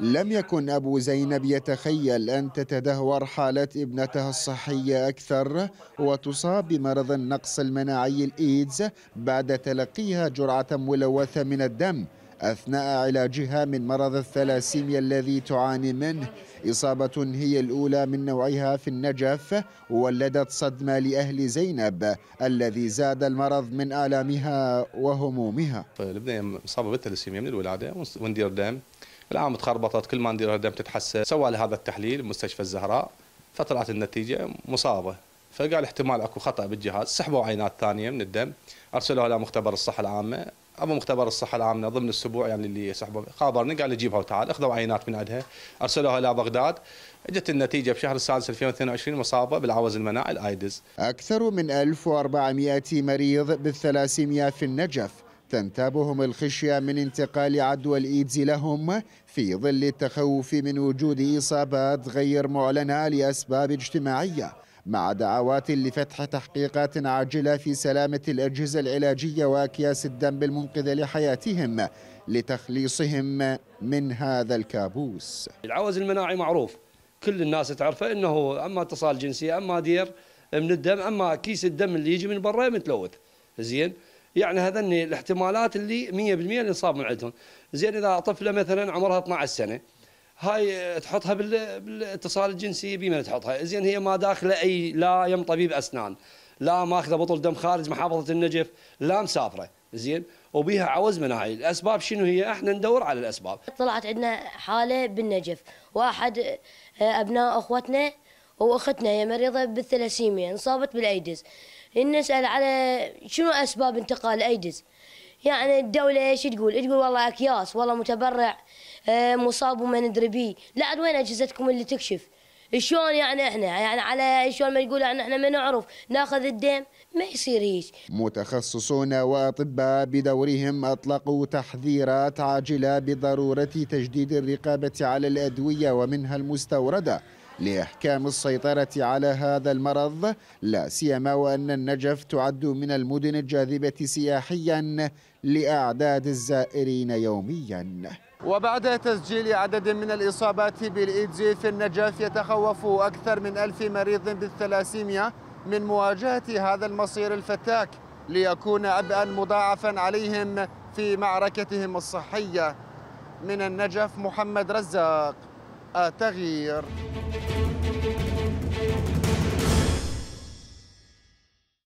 لم يكن أبو زينب يتخيل أن تتدهور حالة ابنتها الصحية أكثر وتصاب بمرض النقص المناعي الإيدز بعد تلقيها جرعة ملوثة من الدم أثناء علاجها من مرض الثلاسيميا الذي تعاني منه إصابة هي الأولى من نوعها في النجف ولدت صدمة لأهل زينب الذي زاد المرض من آلامها وهمومها طيب، البنية مصابة بالثلاسيميا من الولادة وندير دم الان تخربطت كل ما ندير دم تتحسن سوى لي هذا التحليل مستشفى الزهراء فطلعت النتيجه مصابه فقال احتمال اكو خطا بالجهاز سحبوا عينات ثانيه من الدم ارسلوها الى مختبر الصحه العامه ابو مختبر الصحه العامه ضمن الاسبوع يعني اللي سحبوا خابرني قال جيبها وتعال اخذوا عينات من عندها ارسلوها الى بغداد اجت النتيجه بشهر السادس 2022 مصابه بالعوز المناعي الايدز اكثر من 1400 مريض بالثلاسيميا في النجف تنتابهم الخشية من انتقال عدوى الإيدز لهم في ظل التخوف من وجود إصابات غير معلنة لأسباب اجتماعية مع دعوات لفتح تحقيقات عاجلة في سلامة الأجهزة العلاجية وأكياس الدم المنقذة لحياتهم لتخليصهم من هذا الكابوس العوز المناعي معروف كل الناس تعرفه أنه أما اتصال جنسي أما دير من الدم أما كيس الدم اللي يجي من برا متلوث زين يعني هذني الاحتمالات اللي 100% الانصاب من عندهم زين اذا طفله مثلا عمرها 12 سنه هاي تحطها بالاتصال الجنسي بما تحطها زين هي ما داخله اي لا يم طبيب اسنان لا ماخذه بطل دم خارج محافظه النجف لا مسافره زين وبيها عوز مناعي الاسباب شنو هي احنا ندور على الاسباب طلعت عندنا حاله بالنجف واحد آه، ابناء اخوتنا واختنا هي مريضه بالثلاسيميا انصابت بالايدز نسأل على شنو أسباب انتقال أيدز يعني الدولة ايش تقول؟ تقول والله اكياس والله متبرع آه، مصاب وما ندري بيه، لا وين اجهزتكم اللي تكشف؟ شلون يعني احنا يعني على شلون ما يقول يعني احنا ما نعرف ناخذ الدم ما يصير هيك متخصصون واطباء بدورهم اطلقوا تحذيرات عاجله بضروره تجديد الرقابه على الادويه ومنها المستورده لاحكام السيطره على هذا المرض لا سيما وان النجف تعد من المدن الجاذبه سياحيا لاعداد الزائرين يوميا وبعد تسجيل عدد من الإصابات بالإيدز في النجاف يتخوف أكثر من ألف مريض بالثلاسيميا من مواجهة هذا المصير الفتاك ليكون عبئا مضاعفا عليهم في معركتهم الصحية من النجف محمد رزاق التغيير